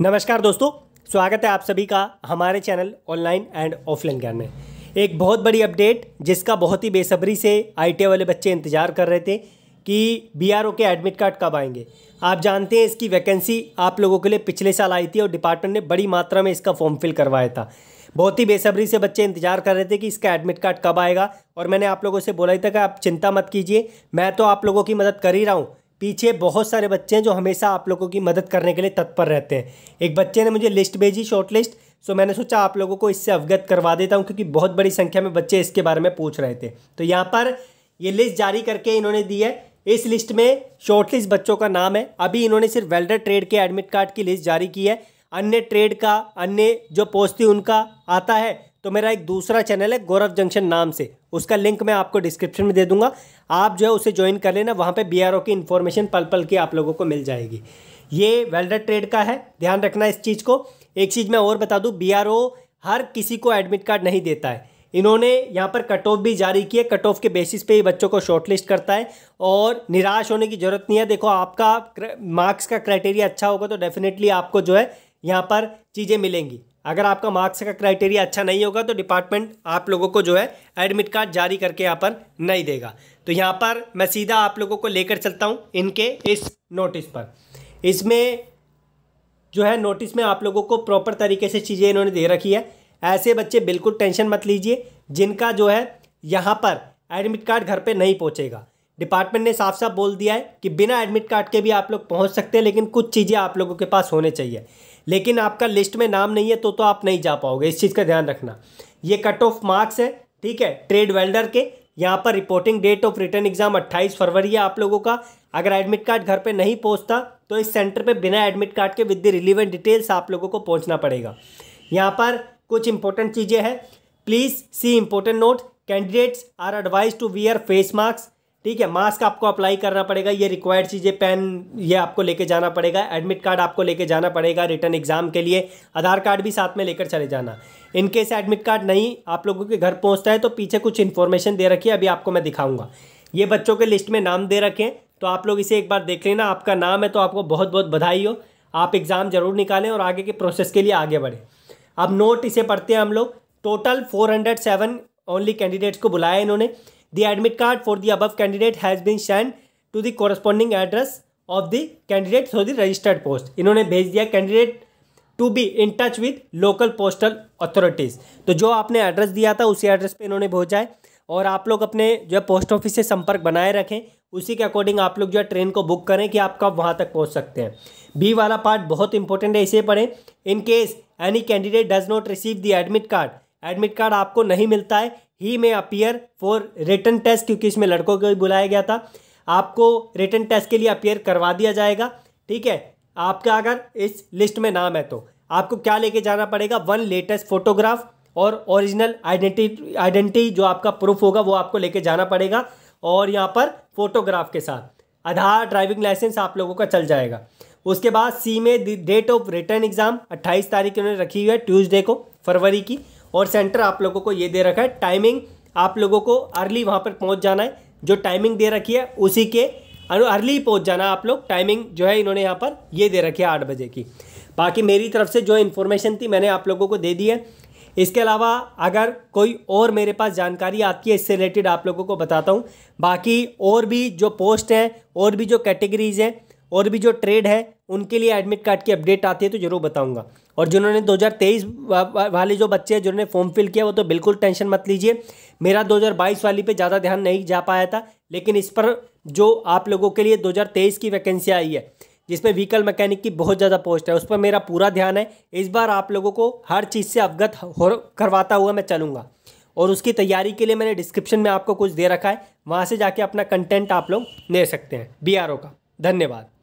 नमस्कार दोस्तों स्वागत है आप सभी का हमारे चैनल ऑनलाइन एंड ऑफलाइन ज्ञान में एक बहुत बड़ी अपडेट जिसका बहुत ही बेसब्री से आईटीआई वाले बच्चे इंतज़ार कर रहे थे कि बीआरओ के एडमिट कार्ड कब आएंगे आप जानते हैं इसकी वैकेंसी आप लोगों के लिए पिछले साल आई थी और डिपार्टमेंट ने बड़ी मात्रा में इसका फॉर्म फिल करवाया था बहुत ही बेसब्री से बच्चे इंतजार कर रहे थे कि इसका एडमिट कार्ड कब आएगा और मैंने आप लोगों से बोला ही था कि आप चिंता मत कीजिए मैं तो आप लोगों की मदद कर ही रहा हूँ पीछे बहुत सारे बच्चे हैं जो हमेशा आप लोगों की मदद करने के लिए तत्पर रहते हैं एक बच्चे ने मुझे लिस्ट भेजी शॉर्ट लिस्ट सो मैंने सोचा आप लोगों को इससे अवगत करवा देता हूँ क्योंकि बहुत बड़ी संख्या में बच्चे इसके बारे में पूछ रहे थे तो यहाँ पर ये लिस्ट जारी करके इन्होंने दी है इस लिस्ट में शॉर्ट लिस्ट बच्चों का नाम है अभी इन्होंने सिर्फ वेल्डर ट्रेड के एडमिट कार्ड की लिस्ट जारी की है अन्य ट्रेड का अन्य जो पोस्ट थी उनका आता है तो मेरा एक दूसरा चैनल है गौरव जंक्शन नाम से उसका लिंक मैं आपको डिस्क्रिप्शन में दे दूंगा आप जो है उसे ज्वाइन कर लेना वहाँ पे बीआरओ की इन्फॉर्मेशन पल पल की आप लोगों को मिल जाएगी ये वेल्डर ट्रेड का है ध्यान रखना इस चीज़ को एक चीज़ मैं और बता दूँ बी हर किसी को एडमिट कार्ड नहीं देता है इन्होंने यहाँ पर कट ऑफ भी जारी किए कट ऑफ के बेसिस पे ही बच्चों को शॉर्टलिस्ट करता है और निराश होने की ज़रूरत नहीं है देखो आपका मार्क्स का क्राइटेरिया अच्छा होगा तो डेफिनेटली आपको जो है यहाँ पर चीज़ें मिलेंगी अगर आपका मार्क्स का क्राइटेरिया अच्छा नहीं होगा तो डिपार्टमेंट आप लोगों को जो है एडमिट कार्ड जारी करके यहाँ पर नहीं देगा तो यहाँ पर मैं सीधा आप लोगों को लेकर चलता हूँ इनके इस नोटिस पर इसमें जो है नोटिस में आप लोगों को प्रॉपर तरीके से चीज़ें इन्होंने दे रखी है ऐसे बच्चे बिल्कुल टेंशन मत लीजिए जिनका जो है यहाँ पर एडमिट कार्ड घर पर नहीं पहुँचेगा डिपार्टमेंट ने साफ साफ बोल दिया है कि बिना एडमिट कार्ड के भी आप लोग पहुँच सकते हैं लेकिन कुछ चीज़ें आप लोगों के पास होने चाहिए लेकिन आपका लिस्ट में नाम नहीं है तो तो आप नहीं जा पाओगे इस चीज़ का ध्यान रखना ये कट ऑफ मार्क्स है ठीक है ट्रेड वेल्डर के यहाँ पर reporting date of return exam 28 फरवरी है आप लोगों का अगर एडमिट कार्ड घर पे नहीं पहुँचता तो इस सेंटर पे बिना एडमिट कार्ड के विद द रिलीवेंट डिटेल्स आप लोगों को पहुँचना पड़ेगा यहाँ पर कुछ इंपॉर्टेंट चीज़ें हैं please see important note candidates are advise to wear face mask ठीक है मास्क आपको अप्लाई करना पड़ेगा ये रिक्वायर्ड चीज़ें पेन ये आपको लेके जाना पड़ेगा एडमिट कार्ड आपको लेके जाना पड़ेगा रिटर्न एग्जाम के लिए आधार कार्ड भी साथ में लेकर चले जाना इनकेस एडमिट कार्ड नहीं आप लोगों के घर पहुंचता है तो पीछे कुछ इन्फॉर्मेशन दे रखी है अभी आपको मैं दिखाऊंगा ये बच्चों के लिस्ट में नाम दे रखें तो आप लोग इसे एक बार देख लेना आपका नाम है तो आपको बहुत बहुत बधाई हो आप एग्ज़ाम ज़रूर निकालें और आगे के प्रोसेस के लिए आगे बढ़ें अब नोट इसे पढ़ते हैं हम लोग total four hundred seven only candidates को बुलाया इन्होंने The admit card for the above candidate has been sent to the corresponding address of the candidate through the registered post. इन्होंने भेज दिया candidate to be in touch with local postal authorities तो जो आपने address दिया था उसी address पे इन्होंने भेजा है और आप लोग अपने जो है पोस्ट ऑफिस से संपर्क बनाए रखें उसी के अकॉर्डिंग आप लोग जो है ट्रेन को बुक करें कि आप कब वहाँ तक पहुँच सकते हैं बी वाला पार्ट बहुत इंपॉर्टेंट है इसे पढ़ें in case any candidate does not receive the admit card admit card आपको नहीं मिलता है ही में अपियर फॉर रिटर्न टेस्ट क्योंकि इसमें लड़कों को भी बुलाया गया था आपको रिटर्न टेस्ट के लिए अपियर करवा दिया जाएगा ठीक है आपका अगर इस लिस्ट में नाम है तो आपको क्या लेके जाना पड़ेगा वन लेटेस्ट फोटोग्राफ और ओरिजिनल आइडेंटिटी आइडेंटिटी जो आपका प्रूफ होगा वो आपको लेके जाना पड़ेगा और यहाँ पर फोटोग्राफ के साथ आधार ड्राइविंग लाइसेंस आप लोगों का चल जाएगा उसके बाद सी में डेट ऑफ रिटर्न एग्ज़ाम 28 तारीख उन्होंने रखी हुई है ट्यूसडे को फरवरी की और सेंटर आप लोगों को ये दे रखा है टाइमिंग आप लोगों को अर्ली वहाँ पर पहुँच जाना है जो टाइमिंग दे रखी है उसी के अर्ली पहुँच जाना आप लोग टाइमिंग जो है इन्होंने यहाँ पर ये दे रखी है आठ बजे की बाकी मेरी तरफ से जो इन्फॉर्मेशन थी मैंने आप लोगों को दे दी है इसके अलावा अगर कोई और मेरे पास जानकारी आती है इससे रिलेटेड आप लोगों को बताता हूँ बाकी और भी जो पोस्ट हैं और भी जो कैटेगरीज हैं और भी जो ट्रेड है उनके लिए एडमिट कार्ड की अपडेट आती है तो ज़रूर बताऊंगा और जिन्होंने 2023 वाले जो बच्चे हैं जिन्होंने फॉर्म फिल किया वो तो बिल्कुल टेंशन मत लीजिए मेरा 2022 वाली पे ज़्यादा ध्यान नहीं जा पाया था लेकिन इस पर जो आप लोगों के लिए 2023 की वैकेंसी आई है जिसमें व्हीकल मैकेनिक की बहुत ज़्यादा पोस्ट है उस पर मेरा पूरा ध्यान है इस बार आप लोगों को हर चीज़ से अवगत हो करवाता हुआ मैं चलूँगा और उसकी तैयारी के लिए मैंने डिस्क्रिप्शन में आपको कुछ दे रखा है वहाँ से जाके अपना कंटेंट आप लोग ले सकते हैं बी का धन्यवाद